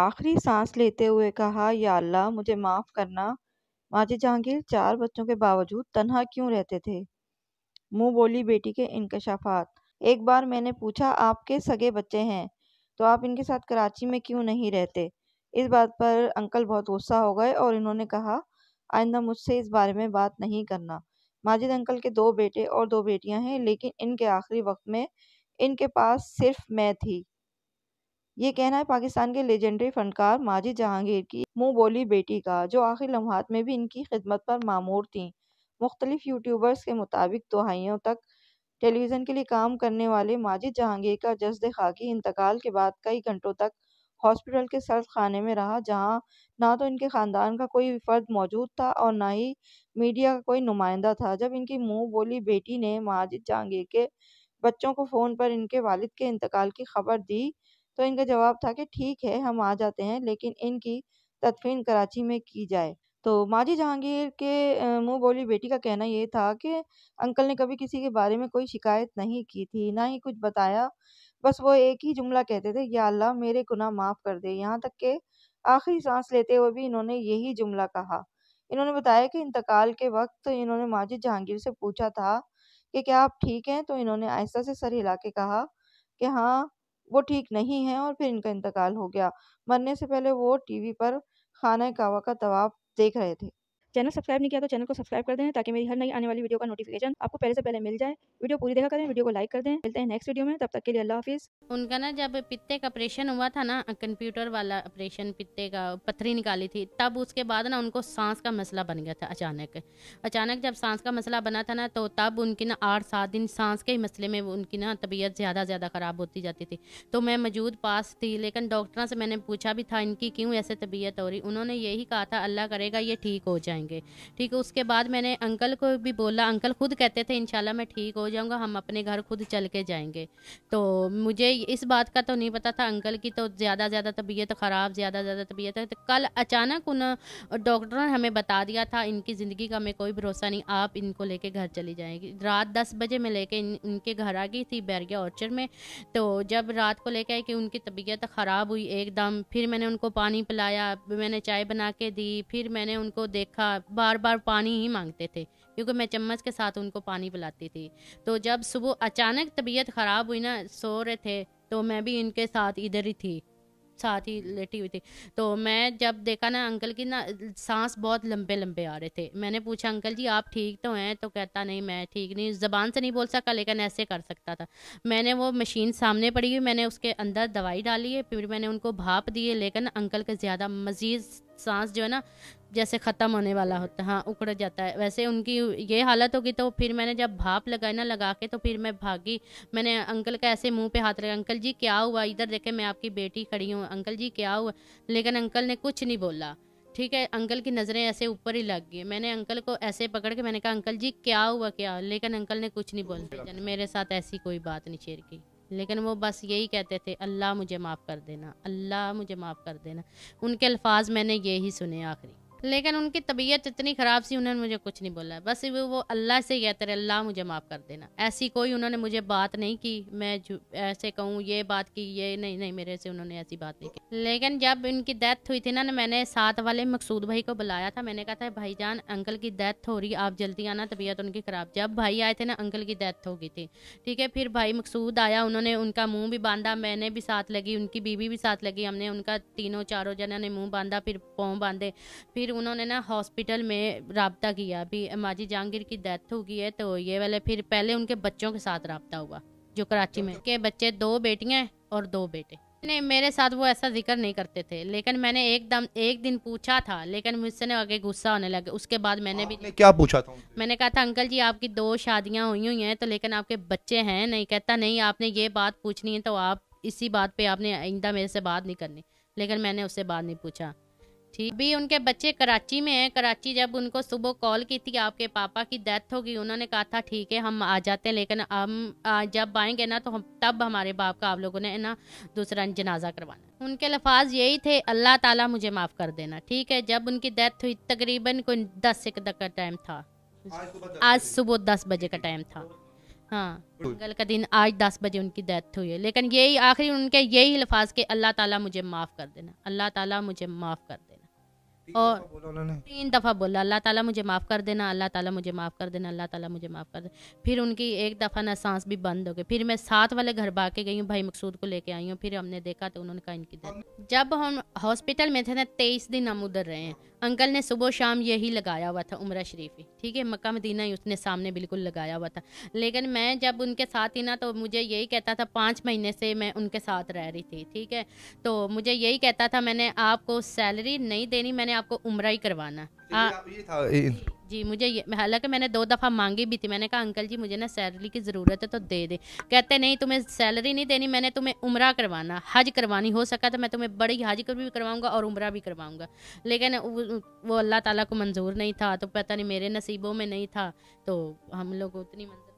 आखिरी सांस लेते हुए कहा या अल्लाह मुझे माफ़ करना माजी जहांगीर चार बच्चों के बावजूद तनहा क्यों रहते थे मुंह बोली बेटी के इनकशाफात एक बार मैंने पूछा आपके सगे बच्चे हैं तो आप इनके साथ कराची में क्यों नहीं रहते इस बात पर अंकल बहुत गुस्सा हो गए और इन्होंने कहा आइंदा मुझसे इस बारे में बात नहीं करना माजिद अंकल के दो बेटे और दो बेटियां हैं लेकिन इनके आखिरी वक्त में इनके पास सिर्फ मैं थी ये कहना है पाकिस्तान के लेजेंडरी फनकार माजिद जहांगीर की मुंह बोली बेटी का जो आखिर लम्हात में भी इनकी खिदमत पर मामूर थी मुख्तलिफ यूट्यूबर्स के मुताबिक दोहाइयों तक टेलीविज़न के लिए काम करने वाले माजिद जहांगीर का जज्द खाकि इंतकाल के बाद कई घंटों तक हॉस्पिटल के सर्द खाने में रहा जहां ना तो इनके ख़ानदान का कोई फ़र्द मौजूद था और ना ही मीडिया का कोई नुमाइंदा था जब इनकी मुंह बोली बेटी ने माजिद जहांगीर के बच्चों को फ़ोन पर इनके वालिद के इंतकाल की खबर दी तो इनका जवाब था कि ठीक है हम आ जाते हैं लेकिन इनकी तदफीन कराची में की जाए तो माजी जहांगीर के मुंह बोली बेटी का कहना ये था कि अंकल ने कभी किसी के बारे में कोई शिकायत नहीं की थी ना ही कुछ बताया बस वो एक ही जुमला कहते थे या अल्लाह मेरे गुनाह माफ़ कर दे यहाँ तक के आखिरी सांस लेते हुए भी इन्होंने यही जुमला कहा इन्होंने बताया कि इंतकाल के वक्त इन्होंने माजिद जहांगीर से पूछा था कि क्या आप ठीक हैं तो इन्होंने आहिस्ता से सर हिला के कहा कि हाँ वो ठीक नहीं हैं और फिर इनका इंतकाल हो गया मरने से पहले वो टीवी पर खाना कावा का तवाब देख रहे थे चैनल सब्सक्राइब नहीं किया तो चैनल को सब्सक्राइब कर दें ताकि मेरी हर नई आने वाली वीडियो का नोटिफिकेशन आपको पहले से पहले मिल जाए वीडियो पूरी देखा करें वीडियो को लाइक कर दें मिलते हैं नेक्स्ट वीडियो में तब तक के लिए अल्लाह हाफिज़ उनका ना जब पित्ते का ऑपरेशन हुआ था ना कंप्यूटर वाला ऑपरेशन पित्ते का पथरी निकाली थी तब उसके बाद ना उनको सांस का मसला बन गया था अचानक अचानक जब सांस का मसला बना था ना तो तब उनकी ना आठ सात दिन सांस के ही मसले में उनकी ना तबीयत ज़्यादा ज़्यादा ख़राब होती जाती थी तो मैं मौजूद पास थी लेकिन डॉक्टरों से मैंने पूछा भी था इनकी क्यों ऐसे तबीयत हो रही उन्होंने यही कहा था अल्लाह करेगा ये ठीक हो जाए जाएंगे ठीक है उसके बाद मैंने अंकल को भी बोला अंकल खुद कहते थे इंशाल्लाह मैं ठीक हो जाऊँगा हम अपने घर खुद चल के जाएंगे तो मुझे इस बात का तो नहीं पता था अंकल की तो ज़्यादा ज़्यादा तबीयत ख़राब ज़्यादा ज़्यादा तबीयत है तो कल अचानक उन डॉक्टरों ने हमें बता दिया था इनकी ज़िंदगी का हमें कोई भरोसा नहीं आप इनको लेके घर चली जाएंगी रात दस बजे मैं लेके इनके घर आ गई थी बैरिया ऑर्चर में तो जब रात को लेके आई कि उनकी तबीयत ख़राब हुई एकदम फिर मैंने उनको पानी पिलाया मैंने चाय बना के दी फिर मैंने उनको देखा बार बार बार पानी ही मांगते थे क्योंकि मैं चम्मच के साथ उनको पानी पिलाती थी तो जब सुबह अचानक तबीयत ख़राब हुई ना सो रहे थे तो मैं भी इनके साथ इधर ही थी साथ ही लेटी हुई थी तो मैं जब देखा ना अंकल की ना सांस बहुत लंबे लंबे आ रहे थे मैंने पूछा अंकल जी आप ठीक तो हैं तो कहता नहीं मैं ठीक नहीं ज़बान से नहीं बोल सका लेकिन ऐसे कर सकता था मैंने वो मशीन सामने पड़ी हुई मैंने उसके अंदर दवाई डाली है फिर मैंने उनको भाप दिए लेकिन अंकल के ज़्यादा मज़ीद सांस जो है ना जैसे ख़त्म होने वाला होता है हाँ उखड़ जाता है वैसे उनकी ये हालत होगी तो फिर मैंने जब भाप लगाई ना लगा के तो फिर मैं भागी मैंने अंकल का ऐसे मुंह पे हाथ लगा अंकल जी क्या हुआ इधर देखे मैं आपकी बेटी खड़ी हूँ अंकल जी क्या हुआ लेकिन अंकल ने कुछ नहीं बोला ठीक है अंकल की नज़रें ऐसे ऊपर ही लग गई मैंने अंकल को ऐसे पकड़ के मैंने कहा अंकल जी क्या हुआ क्या लेकिन अंकल ने कुछ नहीं बोला मेरे साथ ऐसी कोई बात नहीं शेयर की लेकिन वो बस यही कहते थे अल्लाह मुझे माफ़ कर देना अल्लाह मुझे माफ़ कर देना उनके अल्फाज मैंने यही सुने आखिरी लेकिन उनकी तबीयत इतनी ख़राब सी उन्होंने मुझे कुछ नहीं बोला बस वो वो अल्लाह से कहते रहे अल्लाह मुझे माफ़ कर देना ऐसी कोई उन्होंने मुझे बात नहीं की मैं ऐसे कहूँ ये बात की ये नहीं नहीं मेरे से उन्होंने ऐसी बात नहीं की लेकिन जब इनकी डेथ हुई थी ना तो मैंने साथ वाले मकसूद भाई को बुलाया था मैंने कहा था जान अंकल की डेथ हो रही आप जल्दी आना तबीयत उनकी ख़राब जब भाई आए थे ना अंकल की डेथ हो गई थी ठीक है फिर भाई मकसूद आया उन्होंने उनका मुँह भी बांधा मैंने भी साथ लगी उनकी बीवी भी साथ लगी हमने उनका तीनों चारों जनों ने मुँह बांधा फिर पाँव बांधे फिर उन्होंने ना हॉस्पिटल में रबता किया अभी माजी जहांगीर की डेथ हो गई है तो ये वाले फिर पहले उनके बच्चों के साथ रबता हुआ जो कराची में के बच्चे दो बेटियाँ और दो बेटे नहीं मेरे साथ वो ऐसा जिक्र नहीं करते थे लेकिन मैंने एक दम एक दिन पूछा था लेकिन मुझसे ना आगे गुस्सा होने लगे उसके बाद मैंने भी क्या पूछा था मैंने कहा था अंकल जी आपकी दो शादियां हुई हुई हैं तो लेकिन आपके बच्चे हैं नहीं कहता नहीं आपने ये बात पूछनी है तो आप इसी बात पे आपने आइंदा मेरे से बात नहीं करनी लेकिन मैंने उससे बात नहीं पूछा ठीक अभी उनके बच्चे कराची में हैं कराची जब उनको सुबह कॉल की थी आपके पापा की डेथ होगी उन्होंने कहा था ठीक है हम आ जाते हैं लेकिन हम जब आएंगे ना तो हम तब हमारे बाप का आप लोगों ने ना दूसरा जनाजा करवाना उनके लफाज यही थे अल्लाह ताला मुझे माफ़ कर देना ठीक है जब उनकी डेथ हुई तकरीबन कोई दस एक तक का टाइम था आज सुबह दस बजे का टाइम था हाँ मंगल का दिन आज दस बजे उनकी डेथ हुई है लेकिन यही आखिरी उनके यही लफाज के अल्लाह ताला मुझे माफ़ कर देना अल्लाह ताला मुझे माफ़ कर देना और तीन दफ़ा बोला अल्लाह ताला मुझे माफ़ कर देना अल्लाह ताला मुझे माफ़ कर देना अल्लाह ताला मुझे माफ़ कर देना फिर उनकी एक दफ़ा ना सांस भी बंद हो गई फिर मैं साथ वाले घर भाग के गई हूँ भाई मकसूद को लेके आई हूँ फिर हमने देखा तो उन्होंने कहा इनकी जब हम हॉस्पिटल में थे ना तेईस दिन हम उधर रहे हैं अंकल ने सुबह शाम यही लगाया हुआ था उम्र शरीफ ही ठीक है मक्का मदीना ही उसने सामने बिल्कुल लगाया हुआ था लेकिन मैं जब उनके साथ ही ना तो मुझे यही कहता था पाँच महीने से मैं उनके साथ रह रही थी ठीक है तो मुझे यही कहता था मैंने आपको सैलरी नहीं देनी मैंने आपको उम्र ही करवाना ये था जी मुझे ये हालांकि मैंने दो दफ़ा मांगी भी थी मैंने कहा अंकल जी मुझे ना सैलरी की ज़रूरत है तो दे दे कहते नहीं तुम्हें सैलरी नहीं देनी मैंने तुम्हें उम्र करवाना हज करवानी हो सका तो मैं तुम्हें बड़ी हज कर भी करवाऊँगा और उम्र भी करवाऊँगा लेकिन वो अल्लाह ताली को मंजूर नहीं था तो पता नहीं मेरे नसीबों में नहीं था तो हम लोग उतनी मंजूर